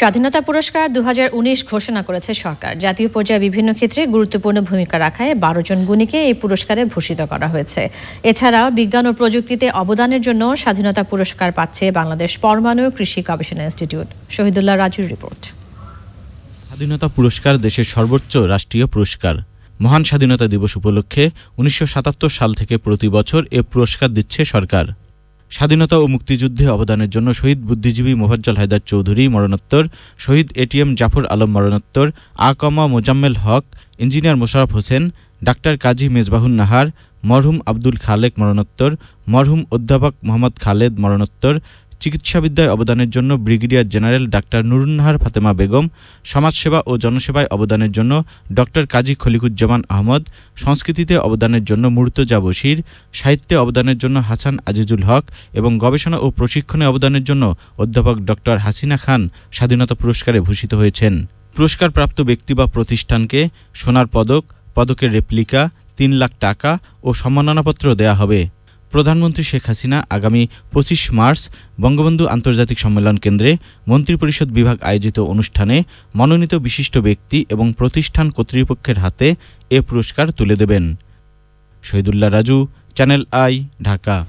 স্বাধীনতা পুরস্কার দু ঘোষণা করেছে সরকার জাতীয় পর্যায়ে বিভিন্ন ক্ষেত্রে গুরুত্বপূর্ণ ভূমিকা রাখায় বারো জন গুণীকে এই পুরস্কারে ভূষিত করা হয়েছে এছাড়াও বিজ্ঞান ও প্রযুক্তিতে অবদানের জন্য স্বাধীনতা পুরস্কার পাচ্ছে বাংলাদেশ পরমাণু কৃষি গবেষণা ইনস্টিটিউট শহীদুল্লাহ রাজুর রিপোর্ট স্বাধীনতা পুরস্কার দেশের সর্বোচ্চ রাষ্ট্রীয় পুরস্কার মহান স্বাধীনতা দিবস উপলক্ষে উনিশশো সাল থেকে প্রতি বছর এ পুরস্কার দিচ্ছে সরকার স্বাধীনতা ও মুক্তিযুদ্ধে অবদানের জন্য শহীদ বুদ্ধিজীবী মোফাজ্জল হায়দার চৌধুরী মরণোত্তর শহীদ এটিএম জাফর আলম মরণোত্তর আকমা মোজাম্মেল হক ইঞ্জিনিয়ার মোশারফ হোসেন ডাক্তার কাজী মেজবাহুন নাহার মরহুম আব্দুল খালেক মরণোত্তর মরহুম অধ্যাপক মোহাম্মদ খালেদ মরণোত্তর চিকিৎসাবিদ্যায় অবদানের জন্য brigadier general doctor Nurunnahar Fatema Begum সমাজসেবা ও জনসেবায় অবদানের জন্য ডক্টর কাজী খলিকুজ্জামান আহমদ সংস্কৃতিতে অবদানের জন্য মুর্তজা বশির সাহিত্যে অবদানের জন্য হাসান আজিজুল হক এবং গবেষণা ও প্রশিক্ষণে অবদানের জন্য অধ্যাপক ডক্টর হাসিনা খান স্বাধীনতা পুরস্কারে ভূষিত হয়েছেন পুরস্কারপ্রাপ্ত ব্যক্তি বা প্রতিষ্ঠানকে সোনার পদক পদকের রেপ্লিকা তিন লাখ টাকা ও সম্মাননাপত্র দেয়া হবে প্রধানমন্ত্রী শেখ হাসিনা আগামী পঁচিশ মার্চ বঙ্গবন্ধু আন্তর্জাতিক সম্মেলন কেন্দ্রে মন্ত্রিপরিষদ বিভাগ আয়োজিত অনুষ্ঠানে মনোনীত বিশিষ্ট ব্যক্তি এবং প্রতিষ্ঠান কর্তৃপক্ষের হাতে এ পুরস্কার তুলে দেবেন শহীদুল্লাহ রাজু চ্যানেল আই ঢাকা